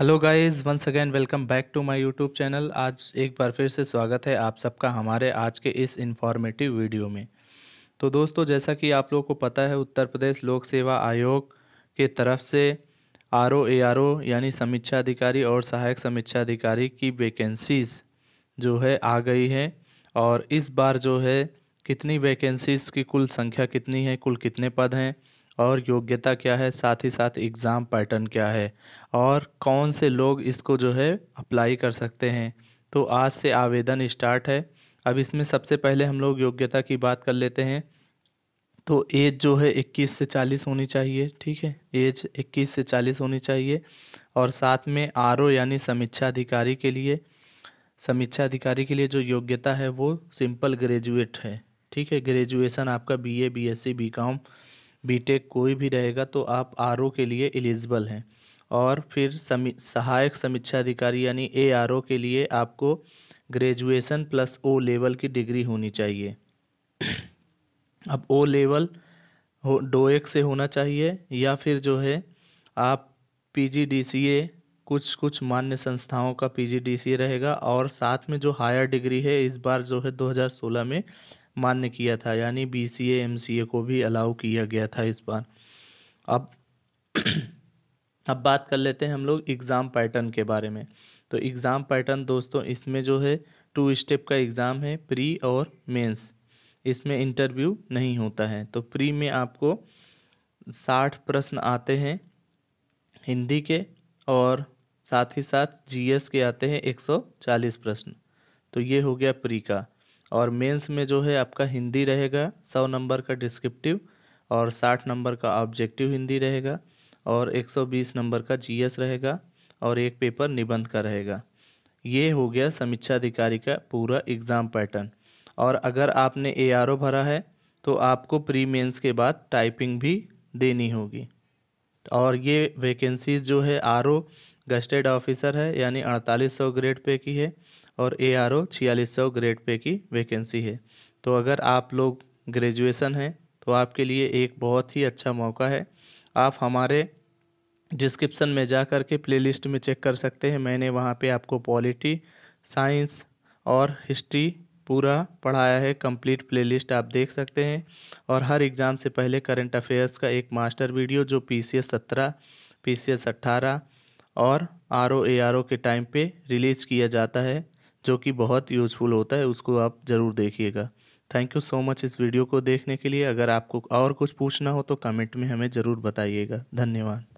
hello guys once again welcome back to my YouTube channel आज एक बार फिर से स्वागत है आप सबका हमारे आज के इस इन्फॉर्मेटिव वीडियो में तो दोस्तों जैसा कि आप लोगों को पता है उत्तर प्रदेश लोक सेवा आयोग के तरफ से R O A R O यानी समीक्षा अधिकारी और सहायक समीक्षा अधिकारी की वैकेंसीज़ जो है आ गई है और इस बार जो है कितनी वैकेंसीज़ की कुल संख्या कितनी है कुल कितने पद हैं और योग्यता क्या है साथ ही साथ एग्ज़ाम पैटर्न क्या है और कौन से लोग इसको जो है अप्लाई कर सकते हैं तो आज से आवेदन स्टार्ट है अब इसमें सबसे पहले हम लोग योग्यता की बात कर लेते हैं तो एज जो है 21 से 40 होनी चाहिए ठीक है एज 21 से 40 होनी चाहिए और साथ में आर यानी समीक्षा अधिकारी के लिए समीक्षा अधिकारी के लिए जो योग्यता है वो सिंपल ग्रेजुएट है ठीक है ग्रेजुएशन आपका बीए बीएससी बीकॉम बीटेक कोई भी रहेगा तो आप आर के लिए एलिजिबल हैं और फिर समी सहायक समीक्षा अधिकारी यानी ए के लिए आपको ग्रेजुएसन प्लस ओ लेवल की डिग्री होनी चाहिए अब ओ लेवल हो डोएक से होना चाहिए या फिर जो है आप पीजीडीसीए कुछ कुछ मान्य संस्थाओं का पीजीडीसीए रहेगा और साथ में जो हायर डिग्री है इस बार जो है 2016 में मान्य किया था यानी बी सी एम को भी अलाउ किया गया था इस बार अब अब बात कर लेते हैं हम लोग एग्ज़ाम पैटर्न के बारे में तो एग्ज़ाम पैटर्न दोस्तों इसमें जो है टू स्टेप का एग्ज़ाम है प्री और मेंस इसमें इंटरव्यू नहीं होता है तो प्री में आपको साठ प्रश्न आते हैं हिंदी के और साथ ही साथ जीएस के आते हैं एक सौ चालीस प्रश्न तो ये हो गया प्री का और मेंस में जो है आपका हिंदी रहेगा सौ नंबर का डिस्क्रिप्टिव और साठ नंबर का ऑब्जेक्टिव हिंदी रहेगा और एक सौ बीस नंबर का जीएस रहेगा और एक पेपर निबंध का रहेगा ये हो गया समीक्षा अधिकारी का पूरा एग्ज़ाम पैटर्न और अगर आपने ए भरा है तो आपको प्री मेंस के बाद टाइपिंग भी देनी होगी और ये वैकेंसीज़ जो है आर गस्टेड ऑफिसर है यानी अड़तालीस सौ ग्रेड पे की है और ए आर ओ छियालीस सौ ग्रेड पे की वैकेंसी है तो अगर आप लोग ग्रेजुएसन हैं तो आपके लिए एक बहुत ही अच्छा मौका है आप हमारे डिस्क्रिप्सन में जा कर के प्ले लिस्ट में चेक कर सकते हैं मैंने वहाँ पे आपको पॉलिटी साइंस और हिस्ट्री पूरा पढ़ाया है कंप्लीट प्लेलिस्ट आप देख सकते हैं और हर एग्ज़ाम से पहले करंट अफेयर्स का एक मास्टर वीडियो जो पी सी एस सत्रह पी सी एस अट्ठारह और R O A R O के टाइम पे रिलीज़ किया जाता है जो कि बहुत यूज़फुल होता है उसको आप ज़रूर देखिएगा थैंक यू सो मच इस वीडियो को देखने के लिए अगर आपको और कुछ पूछना हो तो कमेंट में हमें ज़रूर बताइएगा धन्यवाद